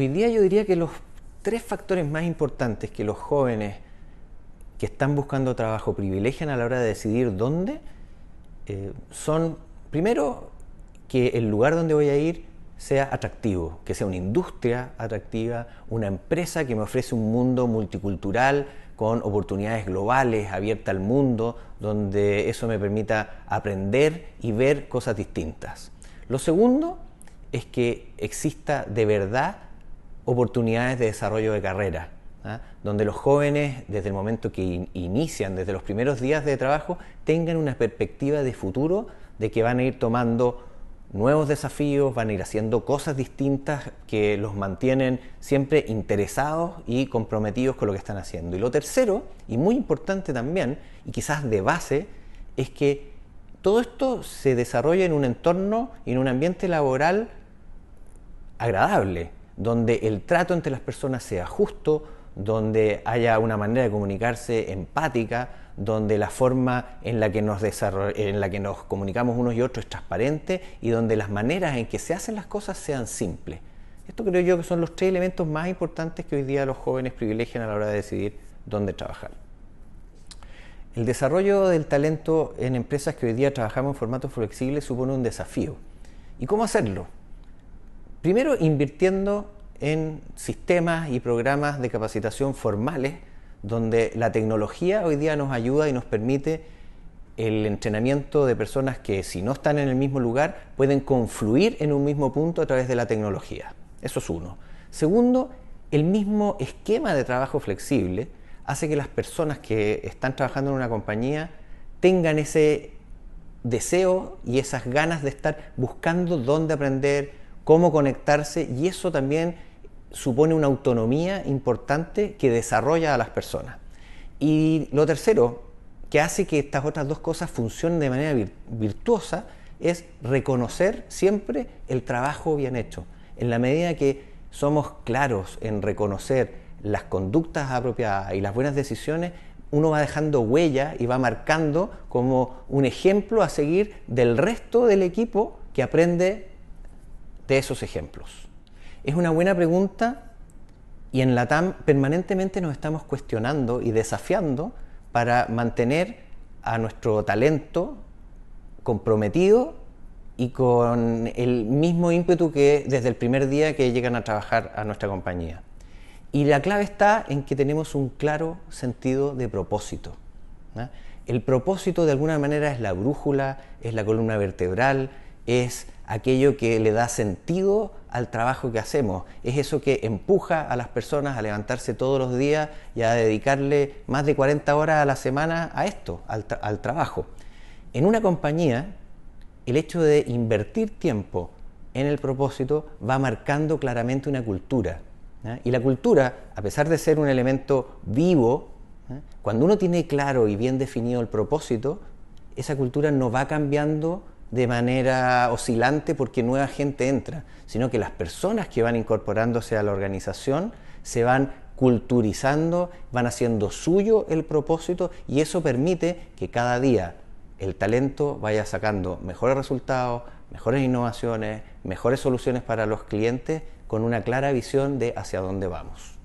Hoy día yo diría que los tres factores más importantes que los jóvenes que están buscando trabajo privilegian a la hora de decidir dónde eh, son, primero, que el lugar donde voy a ir sea atractivo, que sea una industria atractiva, una empresa que me ofrece un mundo multicultural con oportunidades globales, abierta al mundo, donde eso me permita aprender y ver cosas distintas. Lo segundo es que exista de verdad oportunidades de desarrollo de carrera, ¿ah? donde los jóvenes, desde el momento que inician, desde los primeros días de trabajo, tengan una perspectiva de futuro de que van a ir tomando nuevos desafíos, van a ir haciendo cosas distintas que los mantienen siempre interesados y comprometidos con lo que están haciendo. Y lo tercero, y muy importante también, y quizás de base, es que todo esto se desarrolla en un entorno y en un ambiente laboral agradable, donde el trato entre las personas sea justo, donde haya una manera de comunicarse empática, donde la forma en la que nos, en la que nos comunicamos unos y otros es transparente y donde las maneras en que se hacen las cosas sean simples. Esto creo yo que son los tres elementos más importantes que hoy día los jóvenes privilegian a la hora de decidir dónde trabajar. El desarrollo del talento en empresas que hoy día trabajamos en formato flexible supone un desafío. ¿Y cómo hacerlo? Primero, invirtiendo en sistemas y programas de capacitación formales, donde la tecnología hoy día nos ayuda y nos permite el entrenamiento de personas que si no están en el mismo lugar pueden confluir en un mismo punto a través de la tecnología. Eso es uno. Segundo, el mismo esquema de trabajo flexible hace que las personas que están trabajando en una compañía tengan ese deseo y esas ganas de estar buscando dónde aprender, cómo conectarse y eso también supone una autonomía importante que desarrolla a las personas. Y lo tercero, que hace que estas otras dos cosas funcionen de manera virtuosa, es reconocer siempre el trabajo bien hecho. En la medida que somos claros en reconocer las conductas apropiadas y las buenas decisiones, uno va dejando huella y va marcando como un ejemplo a seguir del resto del equipo que aprende de esos ejemplos? Es una buena pregunta y en la TAM permanentemente nos estamos cuestionando y desafiando para mantener a nuestro talento comprometido y con el mismo ímpetu que desde el primer día que llegan a trabajar a nuestra compañía. Y la clave está en que tenemos un claro sentido de propósito. El propósito de alguna manera es la brújula, es la columna vertebral, es aquello que le da sentido al trabajo que hacemos, es eso que empuja a las personas a levantarse todos los días y a dedicarle más de 40 horas a la semana a esto, al, trabajo. En una compañía, el hecho de invertir tiempo en el propósito va marcando claramente una cultura. Y la cultura, a pesar de ser un elemento vivo, cuando uno tiene claro y bien definido el propósito, esa cultura no va cambiando de manera oscilante porque nueva gente entra, sino que las personas que van incorporándose a la organización se van culturizando, van haciendo suyo el propósito y eso permite que cada día el talento vaya sacando mejores resultados, mejores innovaciones, mejores soluciones para los clientes con una clara visión de hacia dónde vamos.